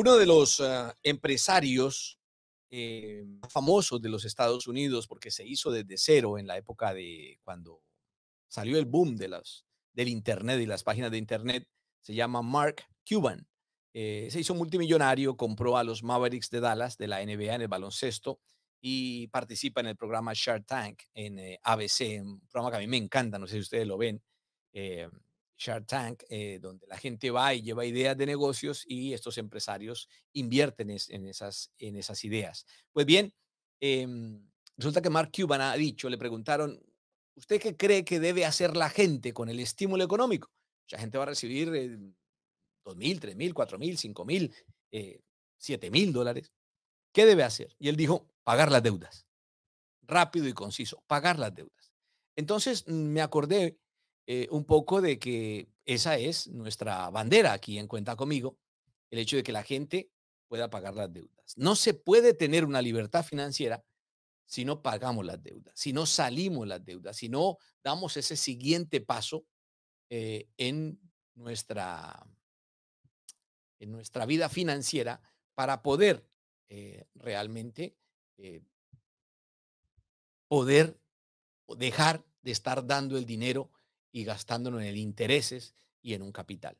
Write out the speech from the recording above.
Uno de los ah, empresarios eh, famosos de los Estados Unidos, porque se hizo desde cero en la época de cuando salió el boom de las, del Internet y las páginas de Internet, se llama Mark Cuban. Eh, se hizo multimillonario, compró a los Mavericks de Dallas de la NBA en el baloncesto y participa en el programa Shark Tank en eh, ABC, un programa que a mí me encanta, no sé si ustedes lo ven. Shark Tank, eh, donde la gente va y lleva ideas de negocios y estos empresarios invierten en, esas, ideas. Pues bien, em, resulta que Mark Cuban ha dicho, le preguntaron, ¿usted qué cree que debe hacer la gente con el estímulo económico? la gente va a recibir eh, mil, 2.000, 3.000, 4.000, 5.000, eh, 7.000 dólares. ¿Qué debe hacer? Y él dijo, pagar las deudas. Rápido y conciso, pagar las deudas. Entonces me acordé eh, un poco de que esa es nuestra bandera aquí en Cuenta conmigo, el hecho de que la gente pueda pagar las deudas. No se puede tener una libertad financiera si no pagamos las deudas, si no salimos las deudas, si no damos ese siguiente paso eh, en, nuestra, en nuestra vida financiera para poder eh, realmente poder dejar de estar dando el dinero y gastándolo en el intereses y en un capital.